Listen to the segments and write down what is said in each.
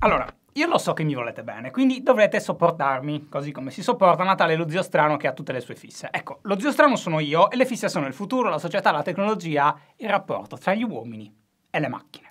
Allora, io lo so che mi volete bene, quindi dovrete sopportarmi, così come si sopporta Natale lo zio strano che ha tutte le sue fisse. Ecco, lo zio strano sono io e le fisse sono il futuro, la società, la tecnologia, il rapporto tra gli uomini e le macchine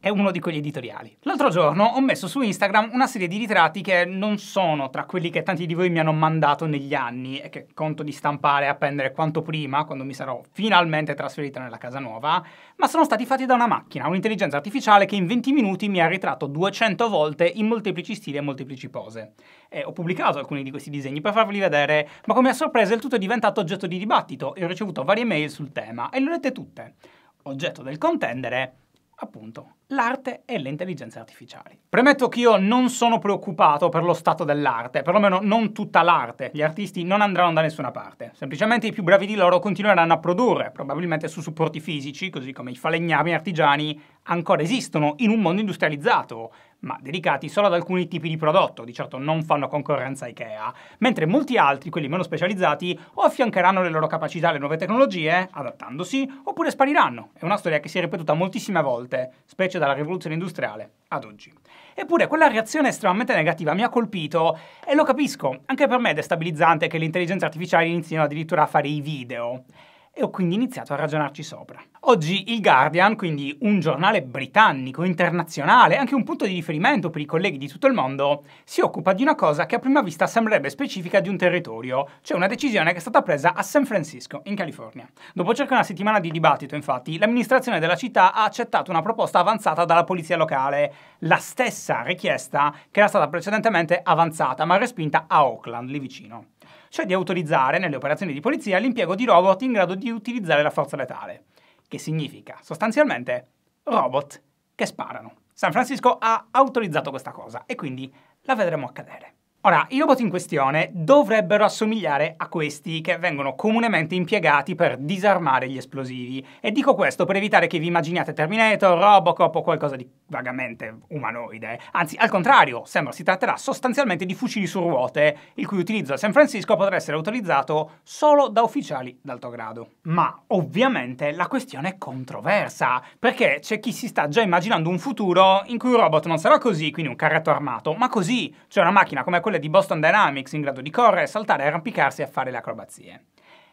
è uno di quegli editoriali. L'altro giorno ho messo su Instagram una serie di ritratti che non sono tra quelli che tanti di voi mi hanno mandato negli anni e che conto di stampare e appendere quanto prima, quando mi sarò finalmente trasferita nella casa nuova, ma sono stati fatti da una macchina, un'intelligenza artificiale che in 20 minuti mi ha ritratto 200 volte in molteplici stili e molteplici pose. E ho pubblicato alcuni di questi disegni per farveli vedere, ma come a sorpresa il tutto è diventato oggetto di dibattito e ho ricevuto varie mail sul tema e le ho lette tutte. Oggetto del contendere appunto, l'arte e le intelligenze artificiali. Premetto che io non sono preoccupato per lo stato dell'arte, perlomeno non tutta l'arte. Gli artisti non andranno da nessuna parte. Semplicemente i più bravi di loro continueranno a produrre, probabilmente su supporti fisici, così come i falegnami artigiani ancora esistono in un mondo industrializzato ma dedicati solo ad alcuni tipi di prodotto, di certo non fanno concorrenza a IKEA, mentre molti altri, quelli meno specializzati, o affiancheranno le loro capacità alle nuove tecnologie, adattandosi, oppure spariranno. È una storia che si è ripetuta moltissime volte, specie dalla rivoluzione industriale ad oggi. Eppure quella reazione estremamente negativa mi ha colpito e lo capisco, anche per me è destabilizzante che le intelligenze artificiali inizino addirittura a fare i video e ho quindi iniziato a ragionarci sopra. Oggi il Guardian, quindi un giornale britannico, internazionale, anche un punto di riferimento per i colleghi di tutto il mondo, si occupa di una cosa che a prima vista sembrerebbe specifica di un territorio, cioè una decisione che è stata presa a San Francisco, in California. Dopo circa una settimana di dibattito, infatti, l'amministrazione della città ha accettato una proposta avanzata dalla polizia locale, la stessa richiesta che era stata precedentemente avanzata ma respinta a Oakland, lì vicino cioè di autorizzare nelle operazioni di polizia l'impiego di robot in grado di utilizzare la forza letale, che significa sostanzialmente robot che sparano. San Francisco ha autorizzato questa cosa e quindi la vedremo accadere. Ora, i robot in questione dovrebbero assomigliare a questi che vengono comunemente impiegati per disarmare gli esplosivi. E dico questo per evitare che vi immaginiate Terminator, Robocop o qualcosa di vagamente umanoide. Anzi, al contrario, sembra si tratterà sostanzialmente di fucili su ruote, il cui utilizzo a San Francisco potrà essere autorizzato solo da ufficiali d'alto grado. Ma ovviamente la questione è controversa, perché c'è chi si sta già immaginando un futuro in cui un robot non sarà così, quindi un carretto armato, ma così, cioè una macchina come quella quelle di Boston Dynamics in grado di correre, saltare, arrampicarsi e fare le acrobazie.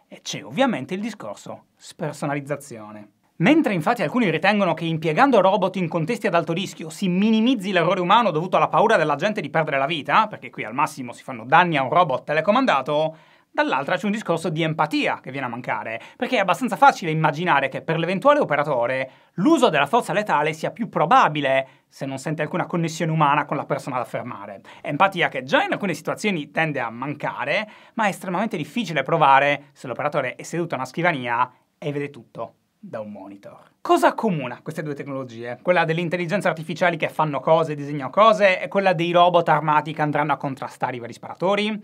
E c'è ovviamente il discorso spersonalizzazione. Mentre infatti alcuni ritengono che impiegando robot in contesti ad alto rischio si minimizzi l'errore umano dovuto alla paura della gente di perdere la vita, perché qui al massimo si fanno danni a un robot telecomandato, Dall'altra c'è un discorso di empatia che viene a mancare, perché è abbastanza facile immaginare che per l'eventuale operatore l'uso della forza letale sia più probabile se non sente alcuna connessione umana con la persona da fermare. Empatia che già in alcune situazioni tende a mancare, ma è estremamente difficile provare se l'operatore è seduto a una scrivania e vede tutto da un monitor. Cosa accomuna queste due tecnologie? Quella delle intelligenze artificiali che fanno cose, disegnano cose, e quella dei robot armati che andranno a contrastare i vari sparatori?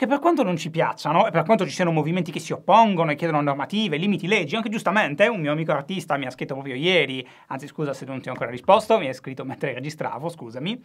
che per quanto non ci piacciono e per quanto ci siano movimenti che si oppongono e chiedono normative, limiti, leggi, anche giustamente un mio amico artista mi ha scritto proprio ieri, anzi scusa se non ti ho ancora risposto, mi ha scritto mentre registravo, scusami,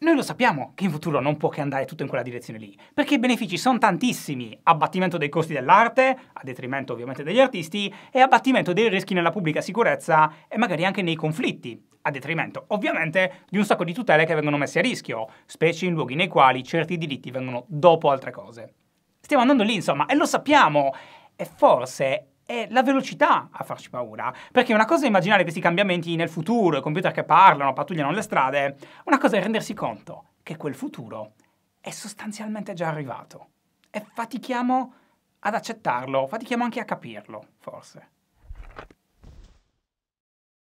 noi lo sappiamo che in futuro non può che andare tutto in quella direzione lì, perché i benefici sono tantissimi, abbattimento dei costi dell'arte, a detrimento ovviamente degli artisti, e abbattimento dei rischi nella pubblica sicurezza e magari anche nei conflitti, a detrimento ovviamente di un sacco di tutele che vengono messe a rischio, specie in luoghi nei quali certi diritti vengono dopo altre cose. Stiamo andando lì insomma, e lo sappiamo, e forse è la velocità a farci paura. Perché una cosa è immaginare questi cambiamenti nel futuro, i computer che parlano, pattugliano le strade, una cosa è rendersi conto che quel futuro è sostanzialmente già arrivato. E fatichiamo ad accettarlo, fatichiamo anche a capirlo, forse.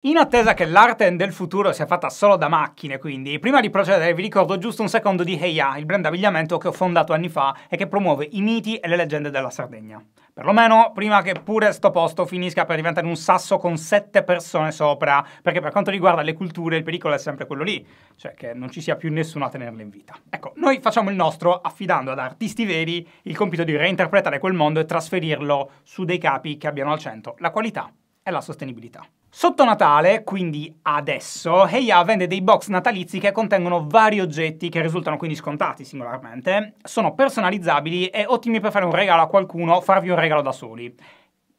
In attesa che l'arte del futuro sia fatta solo da macchine, quindi, prima di procedere vi ricordo giusto un secondo di Heia, il brand abbigliamento che ho fondato anni fa e che promuove i miti e le leggende della Sardegna perlomeno prima che pure sto posto finisca per diventare un sasso con sette persone sopra, perché per quanto riguarda le culture il pericolo è sempre quello lì, cioè che non ci sia più nessuno a tenerle in vita. Ecco, noi facciamo il nostro affidando ad artisti veri il compito di reinterpretare quel mondo e trasferirlo su dei capi che abbiano al centro la qualità e la sostenibilità. Sotto Natale, quindi adesso, Heia vende dei box natalizi che contengono vari oggetti che risultano quindi scontati singolarmente, sono personalizzabili e ottimi per fare un regalo a qualcuno o farvi un regalo da soli.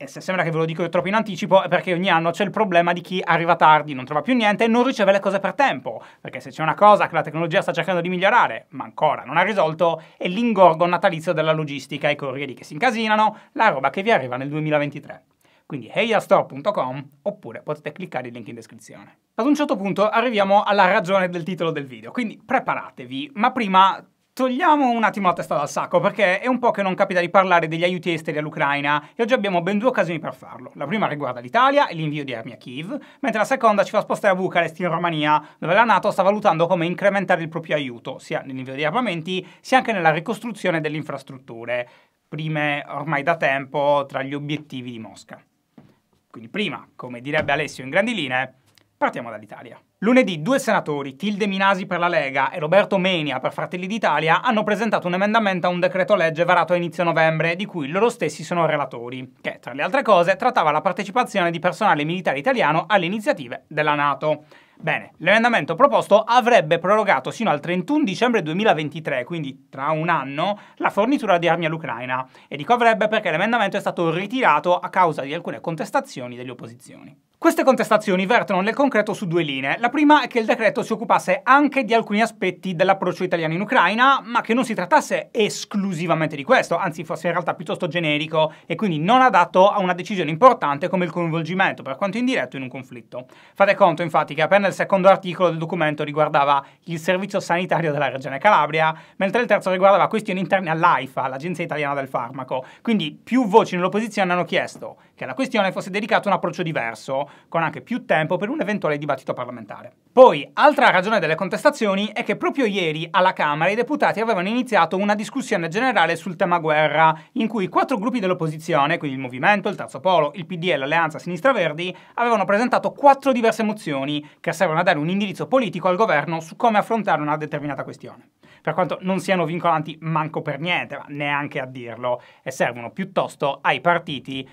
E se sembra che ve lo dico io troppo in anticipo, è perché ogni anno c'è il problema di chi arriva tardi, non trova più niente e non riceve le cose per tempo. Perché se c'è una cosa che la tecnologia sta cercando di migliorare, ma ancora non ha risolto, è l'ingorgo natalizio della logistica, i corrieri che si incasinano, la roba che vi arriva nel 2023 quindi heyastore.com oppure potete cliccare il link in descrizione. Ad un certo punto arriviamo alla ragione del titolo del video, quindi preparatevi, ma prima Togliamo un attimo la testa dal sacco perché è un po' che non capita di parlare degli aiuti esteri all'Ucraina e oggi abbiamo ben due occasioni per farlo. La prima riguarda l'Italia e l'invio di armi a Kiev, mentre la seconda ci fa spostare a Bucarest in Romania, dove la Nato sta valutando come incrementare il proprio aiuto, sia nell'invio di armamenti, sia anche nella ricostruzione delle infrastrutture, prime ormai da tempo tra gli obiettivi di Mosca. Quindi prima, come direbbe Alessio in grandi linee, partiamo dall'Italia. Lunedì due senatori, Tilde Minasi per la Lega e Roberto Menia per Fratelli d'Italia, hanno presentato un emendamento a un decreto legge varato a inizio novembre, di cui loro stessi sono relatori, che tra le altre cose trattava la partecipazione di personale militare italiano alle iniziative della Nato. Bene, l'emendamento proposto avrebbe prorogato sino al 31 dicembre 2023, quindi tra un anno, la fornitura di armi all'Ucraina. E dico avrebbe perché l'emendamento è stato ritirato a causa di alcune contestazioni delle opposizioni. Queste contestazioni vertono nel concreto su due linee. La prima è che il decreto si occupasse anche di alcuni aspetti dell'approccio italiano in Ucraina, ma che non si trattasse esclusivamente di questo, anzi fosse in realtà piuttosto generico e quindi non adatto a una decisione importante come il coinvolgimento, per quanto indiretto, in un conflitto. Fate conto infatti che appena nel secondo articolo del documento riguardava il servizio sanitario della Regione Calabria, mentre il terzo riguardava questioni interne all'AIFA, l'Agenzia Italiana del Farmaco. Quindi più voci nell'opposizione hanno chiesto che alla questione fosse dedicato un approccio diverso, con anche più tempo per un eventuale dibattito parlamentare. Poi, altra ragione delle contestazioni è che proprio ieri alla Camera i deputati avevano iniziato una discussione generale sul tema guerra, in cui quattro gruppi dell'opposizione, quindi il Movimento, il Terzo Polo, il PD e l'Alleanza Sinistra Verdi, avevano presentato quattro diverse mozioni che servono a dare un indirizzo politico al governo su come affrontare una determinata questione. Per quanto non siano vincolanti manco per niente, ma neanche a dirlo, e servono piuttosto ai partiti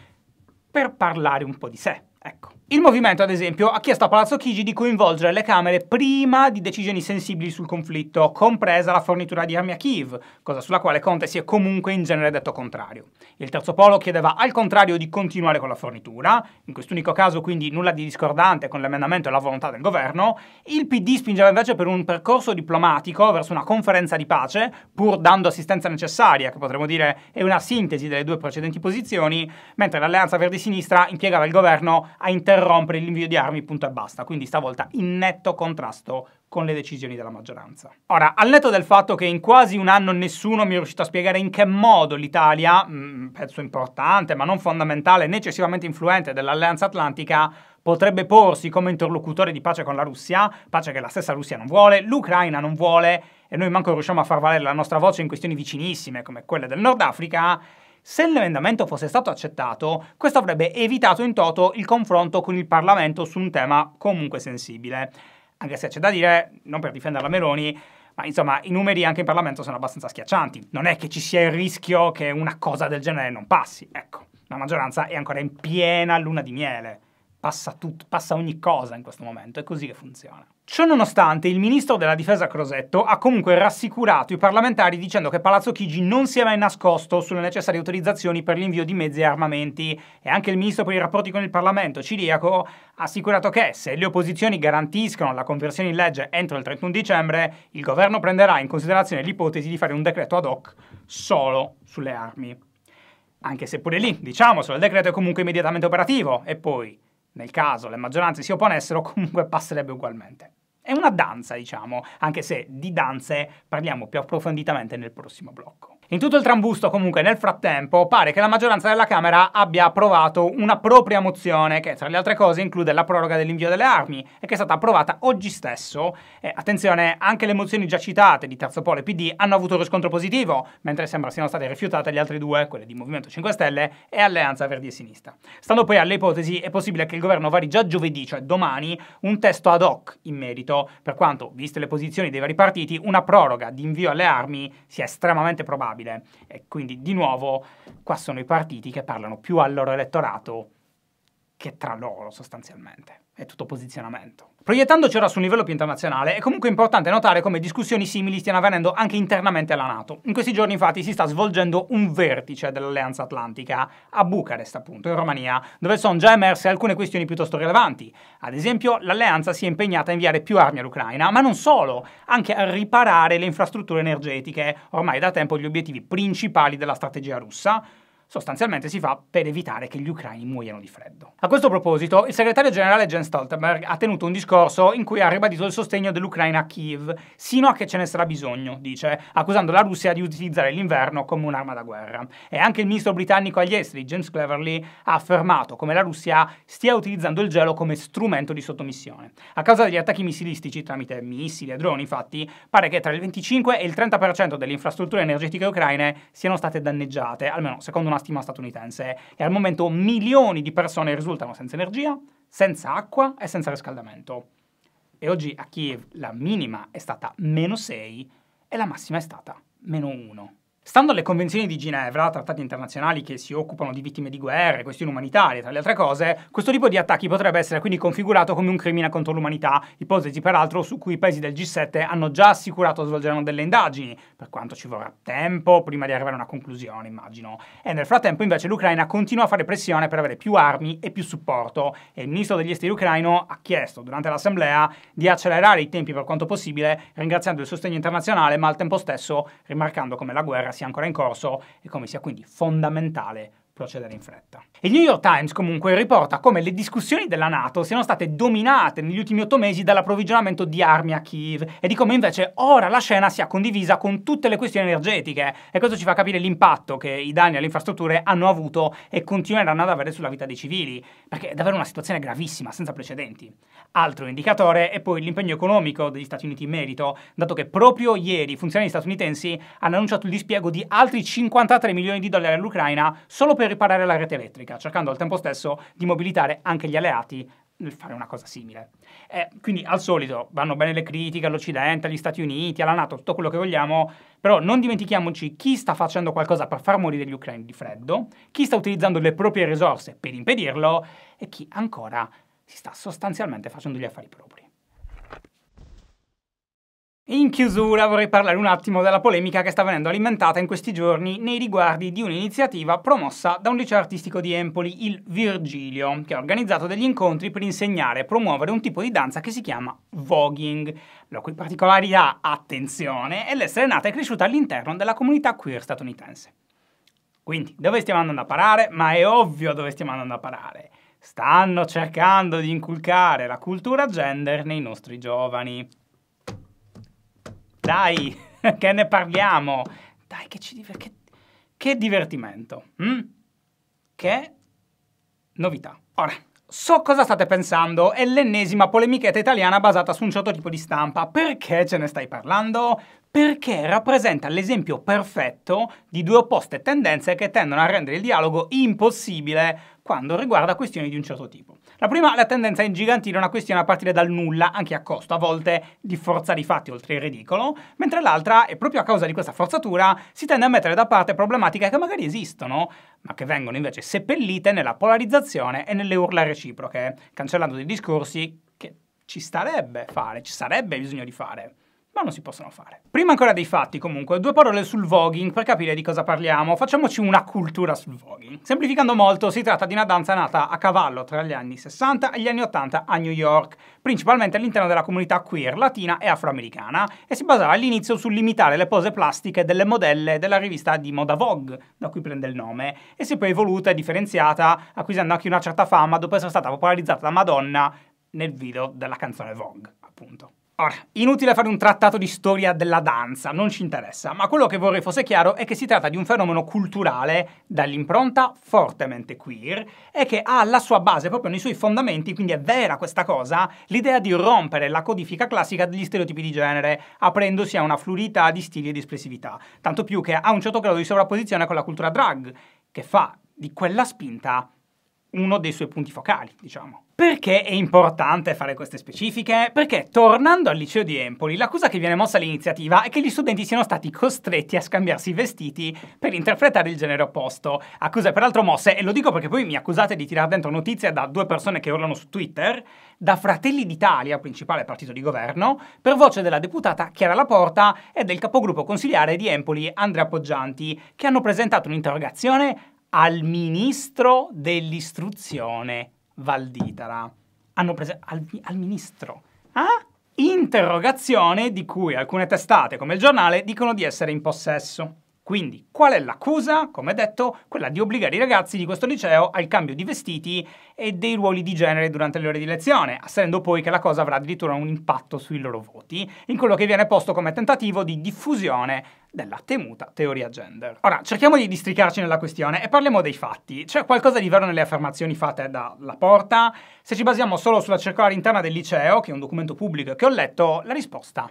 per parlare un po' di sé Ecco. Il movimento, ad esempio, ha chiesto a Palazzo Chigi di coinvolgere le Camere prima di decisioni sensibili sul conflitto, compresa la fornitura di armi a Kiev, cosa sulla quale Conte si è comunque in genere detto contrario. Il terzo polo chiedeva al contrario di continuare con la fornitura, in quest'unico caso quindi nulla di discordante con l'emendamento e la volontà del governo, il PD spingeva invece per un percorso diplomatico verso una conferenza di pace, pur dando assistenza necessaria, che potremmo dire è una sintesi delle due precedenti posizioni, mentre l'alleanza Verdi-Sinistra impiegava il governo a interrompere l'invio di armi, punto e basta. Quindi stavolta in netto contrasto con le decisioni della maggioranza. Ora, al netto del fatto che in quasi un anno nessuno mi è riuscito a spiegare in che modo l'Italia, mm, pezzo importante ma non fondamentale, né eccessivamente influente dell'Alleanza Atlantica, potrebbe porsi come interlocutore di pace con la Russia, pace che la stessa Russia non vuole, l'Ucraina non vuole e noi manco riusciamo a far valere la nostra voce in questioni vicinissime come quelle del Nord Africa se l'emendamento fosse stato accettato, questo avrebbe evitato in toto il confronto con il Parlamento su un tema comunque sensibile. Anche se c'è da dire, non per difendere la Meloni, ma insomma i numeri anche in Parlamento sono abbastanza schiaccianti. Non è che ci sia il rischio che una cosa del genere non passi, ecco. La maggioranza è ancora in piena luna di miele passa, tut- passa ogni cosa in questo momento, è così che funziona. Ciononostante, il ministro della difesa Crosetto ha comunque rassicurato i parlamentari dicendo che Palazzo Chigi non si è mai nascosto sulle necessarie autorizzazioni per l'invio di mezzi e armamenti e anche il ministro per i rapporti con il Parlamento, Ciriaco, ha assicurato che se le opposizioni garantiscono la conversione in legge entro il 31 dicembre, il governo prenderà in considerazione l'ipotesi di fare un decreto ad hoc solo sulle armi. Anche se pure lì, diciamocelo, il decreto è comunque immediatamente operativo e poi nel caso le maggioranze si opponessero, comunque passerebbe ugualmente. È una danza, diciamo, anche se di danze parliamo più approfonditamente nel prossimo blocco. In tutto il trambusto comunque nel frattempo pare che la maggioranza della Camera abbia approvato una propria mozione che tra le altre cose include la proroga dell'invio delle armi e che è stata approvata oggi stesso. E, eh, attenzione, anche le mozioni già citate di Terzo Polo e PD hanno avuto riscontro positivo, mentre sembra siano state rifiutate le altre due, quelle di Movimento 5 Stelle e Alleanza Verdi e Sinistra. Stando poi alle ipotesi, è possibile che il governo vari già giovedì, cioè domani, un testo ad hoc in merito, per quanto, viste le posizioni dei vari partiti, una proroga di invio alle armi sia estremamente probabile stabile. E quindi di nuovo qua sono i partiti che parlano più al loro elettorato che tra loro sostanzialmente. È tutto posizionamento. Proiettandoci ora su un livello più internazionale, è comunque importante notare come discussioni simili stiano avvenendo anche internamente alla NATO. In questi giorni, infatti, si sta svolgendo un vertice dell'Alleanza Atlantica, a Bucarest, appunto, in Romania, dove sono già emerse alcune questioni piuttosto rilevanti. Ad esempio, l'Alleanza si è impegnata a inviare più armi all'Ucraina, ma non solo, anche a riparare le infrastrutture energetiche, ormai da tempo gli obiettivi principali della strategia russa Sostanzialmente si fa per evitare che gli ucraini muoiano di freddo. A questo proposito, il segretario generale Jens Stoltenberg ha tenuto un discorso in cui ha ribadito il sostegno dell'Ucraina a Kiev, sino a che ce ne sarà bisogno, dice, accusando la Russia di utilizzare l'inverno come un'arma da guerra. E anche il ministro britannico agli esteri, James Cleverly, ha affermato come la Russia stia utilizzando il gelo come strumento di sottomissione. A causa degli attacchi missilistici tramite missili e droni, infatti, pare che tra il 25 e il 30% delle infrastrutture energetiche ucraine siano state danneggiate, almeno secondo una stima statunitense eh. e al momento milioni di persone risultano senza energia, senza acqua e senza riscaldamento. E oggi a Kiev la minima è stata meno 6 e la massima è stata meno 1. Stando alle convenzioni di Ginevra, trattati internazionali che si occupano di vittime di guerre, questioni umanitarie, tra le altre cose, questo tipo di attacchi potrebbe essere quindi configurato come un crimine contro l'umanità, ipotesi peraltro su cui i paesi del G7 hanno già assicurato svolgeranno delle indagini, per quanto ci vorrà tempo prima di arrivare a una conclusione, immagino. E nel frattempo invece l'Ucraina continua a fare pressione per avere più armi e più supporto, e il ministro degli esteri ucraino ha chiesto durante l'assemblea di accelerare i tempi per quanto possibile, ringraziando il sostegno internazionale, ma al tempo stesso rimarcando come la guerra sia ancora in corso e come sia quindi fondamentale procedere in fretta. Il New York Times comunque riporta come le discussioni della Nato siano state dominate negli ultimi otto mesi dall'approvvigionamento di armi a Kiev e di come invece ora la scena sia condivisa con tutte le questioni energetiche e questo ci fa capire l'impatto che i danni alle infrastrutture hanno avuto e continueranno ad avere sulla vita dei civili, perché è davvero una situazione gravissima, senza precedenti. Altro indicatore è poi l'impegno economico degli Stati Uniti in merito, dato che proprio ieri i funzionari statunitensi hanno annunciato il dispiego di altri 53 milioni di dollari all'Ucraina solo per per riparare la rete elettrica, cercando al tempo stesso di mobilitare anche gli alleati nel fare una cosa simile. Eh, quindi al solito vanno bene le critiche all'Occidente, agli Stati Uniti, alla Nato, tutto quello che vogliamo, però non dimentichiamoci chi sta facendo qualcosa per far morire gli ucraini di freddo, chi sta utilizzando le proprie risorse per impedirlo e chi ancora si sta sostanzialmente facendo gli affari propri. In chiusura vorrei parlare un attimo della polemica che sta venendo alimentata in questi giorni nei riguardi di un'iniziativa promossa da un liceo artistico di Empoli, il Virgilio, che ha organizzato degli incontri per insegnare e promuovere un tipo di danza che si chiama voguing, la cui particolarità, attenzione, è l'essere nata e cresciuta all'interno della comunità queer statunitense. Quindi, dove stiamo andando a parare? Ma è ovvio dove stiamo andando a parare. Stanno cercando di inculcare la cultura gender nei nostri giovani. Dai, che ne parliamo? Dai, che ci divertiamo. Che, che, divertimento. Mm? Che novità. Ora, So cosa state pensando, è l'ennesima polemichetta italiana basata su un certo tipo di stampa. Perché ce ne stai parlando? Perché rappresenta l'esempio perfetto di due opposte tendenze che tendono a rendere il dialogo impossibile quando riguarda questioni di un certo tipo. La prima è la tendenza a ingigantire una questione a partire dal nulla, anche a costo a volte di forza di fatti oltre il ridicolo, mentre l'altra, e proprio a causa di questa forzatura, si tende a mettere da parte problematiche che magari esistono, ma che vengono invece seppellite nella polarizzazione e nelle urla reciproche, cancellando dei discorsi che ci starebbe fare, ci sarebbe bisogno di fare ma non si possono fare. Prima ancora dei fatti, comunque, due parole sul voguing per capire di cosa parliamo. Facciamoci una cultura sul voguing. Semplificando molto, si tratta di una danza nata a cavallo tra gli anni 60 e gli anni 80 a New York, principalmente all'interno della comunità queer, latina e afroamericana, e si basava all'inizio sul limitare le pose plastiche delle modelle della rivista di moda Vogue, da cui prende il nome, e si è poi evoluta e differenziata, acquisendo anche una certa fama dopo essere stata popolarizzata da Madonna nel video della canzone Vogue, appunto. Ora, inutile fare un trattato di storia della danza, non ci interessa, ma quello che vorrei fosse chiaro è che si tratta di un fenomeno culturale dall'impronta fortemente queer e che ha alla sua base proprio nei suoi fondamenti, quindi è vera questa cosa, l'idea di rompere la codifica classica degli stereotipi di genere, aprendosi a una fluidità di stili e di espressività, tanto più che ha un certo grado di sovrapposizione con la cultura drag, che fa di quella spinta uno dei suoi punti focali, diciamo. Perché è importante fare queste specifiche? Perché tornando al liceo di Empoli, l'accusa che viene mossa all'iniziativa è che gli studenti siano stati costretti a scambiarsi i vestiti per interpretare il genere opposto. Accuse peraltro mosse, e lo dico perché poi mi accusate di tirare dentro notizie da due persone che urlano su Twitter, da Fratelli d'Italia, principale partito di governo, per voce della deputata Chiara Laporta e del capogruppo consigliare di Empoli Andrea Poggianti, che hanno presentato un'interrogazione al ministro dell'istruzione Valditara. Hanno preso al, al ministro. Ah? Interrogazione di cui alcune testate, come il giornale, dicono di essere in possesso. Quindi, qual è l'accusa? Come detto, quella di obbligare i ragazzi di questo liceo al cambio di vestiti e dei ruoli di genere durante le ore di lezione, asserendo poi che la cosa avrà addirittura un impatto sui loro voti, in quello che viene posto come tentativo di diffusione della temuta teoria gender. Ora, cerchiamo di districarci nella questione e parliamo dei fatti. C'è qualcosa di vero nelle affermazioni fatte dalla porta? Se ci basiamo solo sulla circolare interna del liceo, che è un documento pubblico che ho letto, la risposta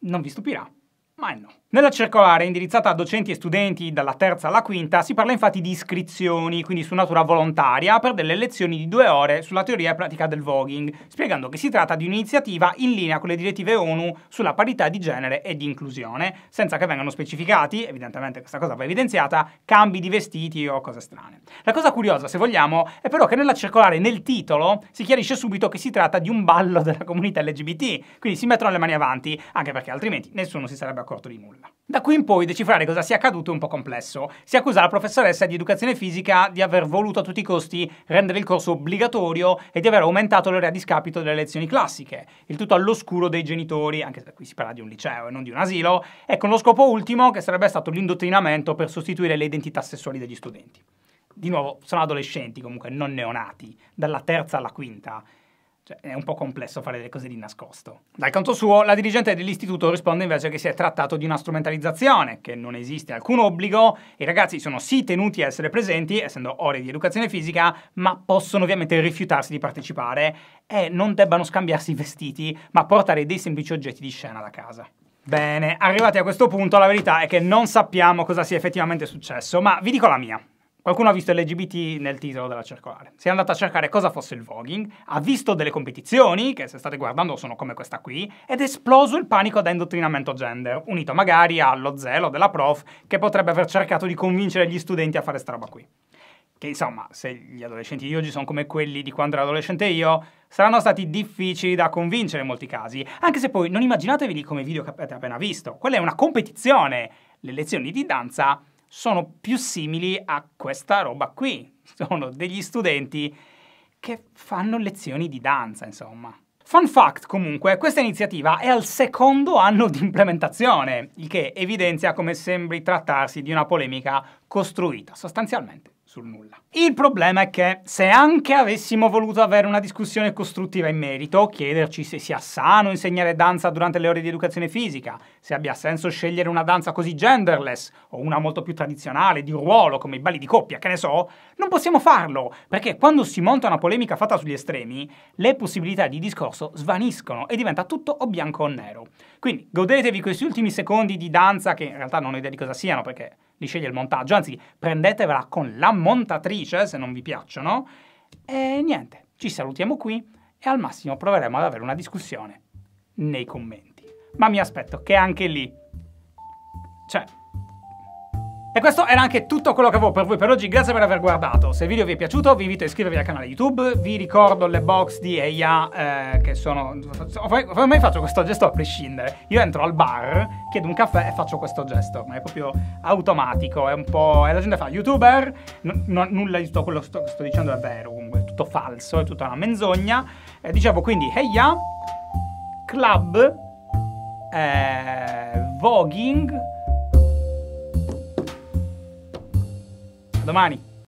non vi stupirà, ma è no. Nella circolare indirizzata a docenti e studenti dalla terza alla quinta si parla infatti di iscrizioni, quindi su natura volontaria, per delle lezioni di due ore sulla teoria e pratica del voguing, spiegando che si tratta di un'iniziativa in linea con le direttive ONU sulla parità di genere e di inclusione, senza che vengano specificati, evidentemente questa cosa va evidenziata, cambi di vestiti o cose strane. La cosa curiosa, se vogliamo, è però che nella circolare, nel titolo, si chiarisce subito che si tratta di un ballo della comunità LGBT, quindi si mettono le mani avanti, anche perché altrimenti nessuno si sarebbe accorto di nulla nulla. Da qui in poi decifrare cosa sia accaduto è un po' complesso. Si accusa la professoressa di educazione fisica di aver voluto a tutti i costi rendere il corso obbligatorio e di aver aumentato l'ora a discapito delle lezioni classiche, il tutto all'oscuro dei genitori, anche se qui si parla di un liceo e non di un asilo, e con lo scopo ultimo che sarebbe stato l'indottrinamento per sostituire le identità sessuali degli studenti di nuovo, sono adolescenti comunque, non neonati, dalla terza alla quinta, cioè, è un po' complesso fare le cose di nascosto. Dal canto suo, la dirigente dell'istituto risponde invece che si è trattato di una strumentalizzazione, che non esiste alcun obbligo, i ragazzi sono sì tenuti a essere presenti, essendo ore di educazione fisica, ma possono ovviamente rifiutarsi di partecipare e non debbano scambiarsi i vestiti, ma portare dei semplici oggetti di scena da casa. Bene, arrivati a questo punto la verità è che non sappiamo cosa sia effettivamente successo, ma vi dico la mia. Qualcuno ha visto LGBT nel titolo della circolare. Si è andato a cercare cosa fosse il voguing, ha visto delle competizioni, che se state guardando sono come questa qui, ed è esploso il panico da indottrinamento gender, unito magari allo zelo della prof che potrebbe aver cercato di convincere gli studenti a fare sta roba qui. Che insomma, se gli adolescenti di oggi sono come quelli di quando ero adolescente io, saranno stati difficili da convincere in molti casi. Anche se poi non immaginatevi come video che avete appena visto. Quella è una competizione. Le lezioni di danza sono più simili a questa roba qui. Sono degli studenti che fanno lezioni di danza, insomma. Fun fact comunque, questa iniziativa è al secondo anno di implementazione, il che evidenzia come sembri trattarsi di una polemica costruita sostanzialmente sul nulla. Il problema è che se anche avessimo voluto avere una discussione costruttiva in merito, chiederci se sia sano insegnare danza durante le ore di educazione fisica, se abbia senso scegliere una danza così genderless o una molto più tradizionale, di ruolo, come i balli di coppia, che ne so, non possiamo farlo, perché quando si monta una polemica fatta sugli estremi, le possibilità di discorso svaniscono e diventa tutto o bianco o nero. Quindi godetevi questi ultimi secondi di danza, che in realtà non ho idea di cosa siano, perché li sceglie il montaggio, anzi prendetevela con la montatrice se non vi piacciono. E niente, ci salutiamo qui e al massimo proveremo ad avere una discussione nei commenti. Ma mi aspetto che anche lì... Cioè, e questo era anche tutto quello che avevo per voi per oggi, grazie per aver guardato. Se il video vi è piaciuto vi invito a iscrivervi al canale YouTube, vi ricordo le box di Eia eh, che sono... Ormai faccio questo gesto a prescindere. Io entro al bar, chiedo un caffè e faccio questo gesto, ma è proprio automatico, è un po'... E la gente fa youtuber, nulla di tutto quello che sto, sto, dicendo è vero, comunque è tutto falso, è tutta una menzogna. E dicevo quindi Eia, club, eh, voguing domani.